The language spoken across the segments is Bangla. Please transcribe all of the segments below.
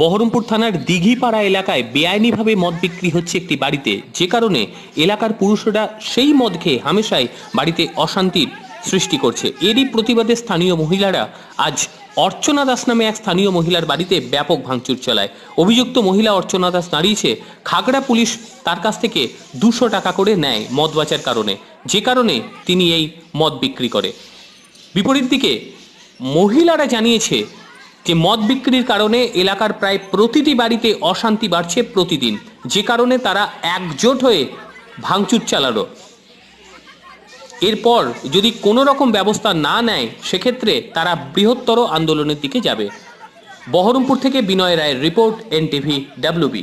বহরমপুর থানার দিঘিপাড়া এলাকায় বেআইনিভাবে মদ বিক্রি হচ্ছে একটি বাড়িতে যে কারণে এলাকার পুরুষরা সেই মদ খেয়ে হামেশাই বাড়িতে অশান্তির সৃষ্টি করছে এরই প্রতিবাদে স্থানীয় মহিলারা আজ অর্চনা দাস নামে এক স্থানীয় মহিলার বাড়িতে ব্যাপক ভাঙচুর চালায় অভিযুক্ত মহিলা অর্চনা দাস দাঁড়িয়েছে খাগড়া পুলিশ তার কাছ থেকে দুশো টাকা করে নেয় মদ বাঁচার কারণে যে কারণে তিনি এই মদ বিক্রি করে বিপরীত দিকে মহিলারা জানিয়েছে যে মদ বিক্রির কারণে এলাকার প্রায় প্রতিটি বাড়িতে অশান্তি বাড়ছে প্রতিদিন যে কারণে তারা একজোট হয়ে ভাঙচুর চালালো এরপর যদি কোনো রকম ব্যবস্থা না নেয় সেক্ষেত্রে তারা বৃহত্তর আন্দোলনের দিকে যাবে বহরমপুর থেকে বিনয় রায়ের রিপোর্ট এনটিভি ডাব্লিউবি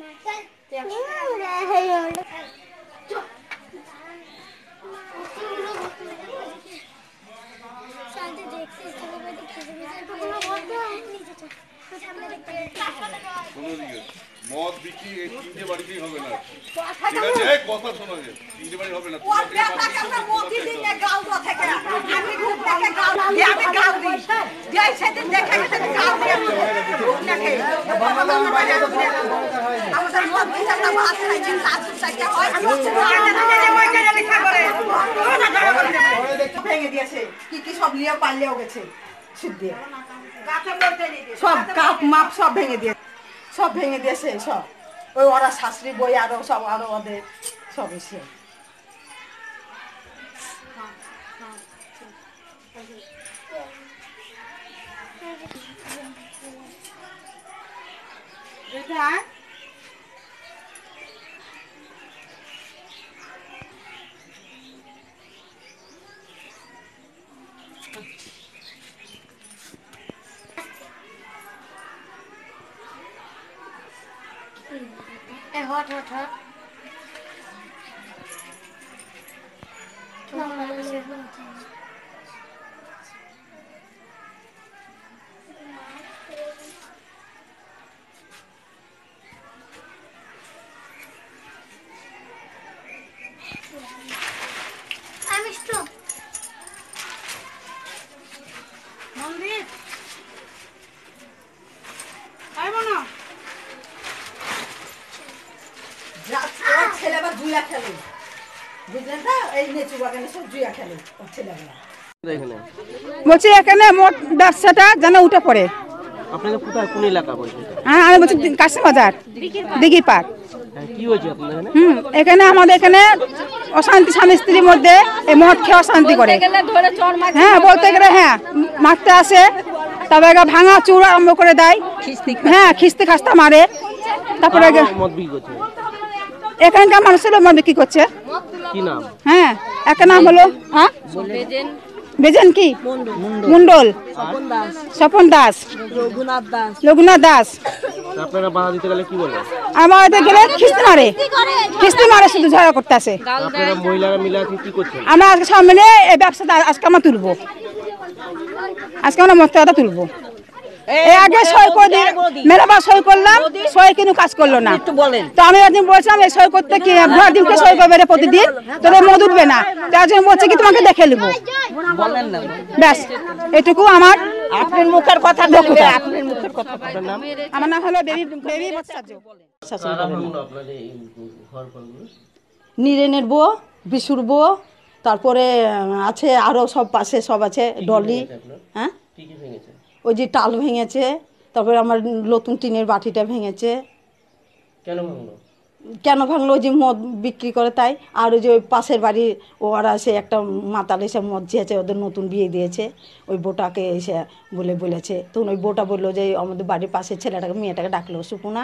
মদ বিক্রি এই তিনটে বাড়িতেই হবে না ঠিক আছে কথা শোনো যে তিনটে বাড়ি হবে না যাই সেদিন ভেঙে দিয়েছে কি কি সব নিয়ে গেছে সব কাপ মাপ সব ভেঙে দিয়েছে সব ভেঙে দিয়েছে সব ওই ওরা শাশুড়ি বই আরো সব আরো ওদের সব এসে হ্যাঁ, হ্যাঁ, 你在哪儿？嗯，哎，火车车。খেলে বুঝলেন এই নেচু বাগানে সব খেলে বলছি এখানে মোট ব্যবসাটা যেন উঠে পড়ে হ্যাঁ আমি বলছি কাশি বাজার দিঘি পার্ক হ্যাঁ, হুম এখানে আমাদের এখানে অশান্তি স্ত্রীর মধ্যে এই খেয়ে অশান্তি করে হ্যাঁ বলতে হ্যাঁ মারতে আসে তারপরে ভাঙা চূড়া আরম্ভ করে দেয় হ্যাঁ খিস্তি খাস্তা মারে তারপরে এখানকার মানুষের মা বিক্রি করছে হ্যাঁ একটা নাম হলো হ্যাঁ বেজন কি মন্ডল স্বপন দাস রঘুনাথ দাস আমার গেলে মারে মারে শুধু আমরা আজকে সামনে এই আজকে আমরা তুলবো আজকে আমরা মস্তাটা তুলবো আগে সই করে মেরাবার সই করলাম সই কিন্তু কাজ করলো না তো আমি একদিন বলছিলাম এই সই করতে কি দিনকে সই করবে রে প্রতিদিন তোদের মধু উঠবে না জন্য বলছে কি তোমাকে দেখে নেবো ব্যাস এটুকু আমার আপনার মুখের কথা কথা আমার নিরেনের বউ বিশুর বউ তারপরে আছে আরও সব পাশে সব আছে ডলি হ্যাঁ ওই যে টাল ভেঙেছে তারপরে আমার নতুন টিনের বাটিটা ভেঙেছে কেন ভাঙলো কেন ভাঙলো যে মদ বিক্রি করে তাই আর ওই যে ওই পাশের বাড়ি ওরা সে একটা মাতাল এসে মদ দিয়েছে ওদের নতুন বিয়ে দিয়েছে ওই বোটাকে এসে বলে বলেছে তখন ওই বোটা বললো যে আমাদের বাড়ির পাশের ছেলেটাকে মেয়েটাকে ডাকলো সুকুনা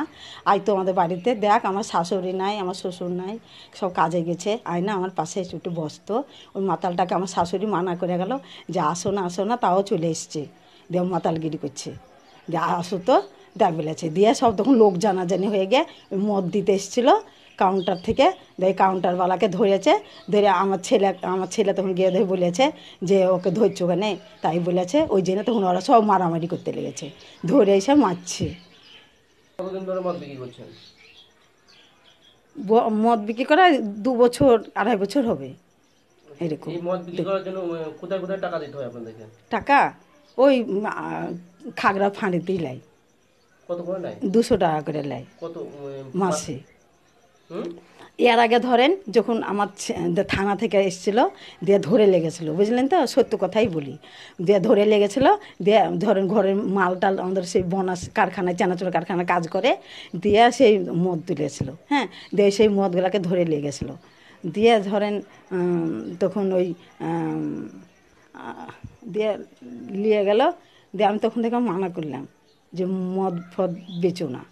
আই তো আমাদের বাড়িতে দেখ আমার শাশুড়ি নাই আমার শ্বশুর নাই সব কাজে গেছে আয় না আমার পাশে একটু বসতো ওই মাতালটাকে আমার শাশুড়ি মানা করে গেল যে আসো না আসো না তাও চলে এসছে দিয়ে মাতালগিরি করছে দিয়ে আসো তো দেখ বলেছে দিয়ে সব তখন লোক জানাজানি হয়ে গিয়ে মদ দিতে এসেছিলো কাউন্টার থেকে দিয়ে কাউন্টারওয়ালাকে ধরেছে ধরে আমার ছেলে আমার ছেলে তখন গিয়ে ধরে বলেছে যে ওকে ধরছো কেনে তাই বলেছে ওই জন্য তখন ওরা সব মারামারি করতে লেগেছে ধরে এসে মারছে মদ বিক্রি করা দু বছর আড়াই বছর হবে এরকম টাকা ওই খাগড়া দিয়ে লাই দুশো টাকা করে লাই মাসে এর আগে ধরেন যখন আমার থানা থেকে এসেছিলো দিয়ে ধরে লেগেছিলো বুঝলেন তো সত্য কথাই বলি দিয়ে ধরে লেগেছিলো দিয়ে ধরেন ঘরের মাল টাল আমাদের সেই বনাস কারখানায় চানাচুর কারখানায় কাজ করে দিয়ে সেই মদ তুলেছিল হ্যাঁ দিয়ে সেই মদগুলাকে ধরে লেগেছিলো দিয়ে ধরেন তখন ওই দিয়ে নিয়ে গেল দিয়ে আমি তখন থেকে মানা করলাম যে মদ ফদ বেচো না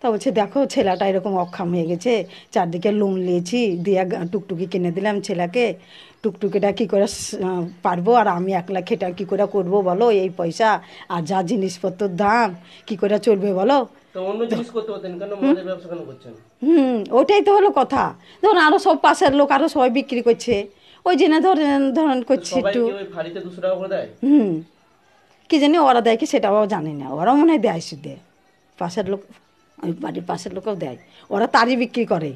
তা বলছে দেখো ছেলেটা এরকম অক্ষম হয়ে গেছে চারদিকে লোন নিয়েছি দিয়ে টুকটুকি কিনে দিলাম ছেলেকে টুকটুকিটা কী করে পারবো আর আমি একলা খেটা কী করে করব বলো এই পয়সা আর যা জিনিসপত্রর দাম কী করে চলবে বলো হুম ওটাই তো হলো কথা ধরুন আরও সব পাশের লোক আরও সবাই বিক্রি করছে ওই জেনে ধরেন ধরেন করছি একটু হুম কি জানি ওরা দেয় কি সেটাও জানি না ওরাও মনে হয় দেয় শুধু পাশের লোক ওই বাড়ির পাশের লোকেও দেয় ওরা তারি বিক্রি করে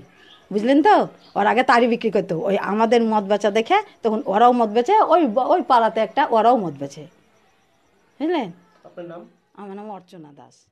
বুঝলেন তো ওর আগে তারি বিক্রি করতো ওই আমাদের মদ বেচা দেখে তখন ওরাও মদ বেচে ওই ওই পাড়াতে একটা ওরাও মদ বেচে বুঝলেন আমার নাম অর্চনা দাস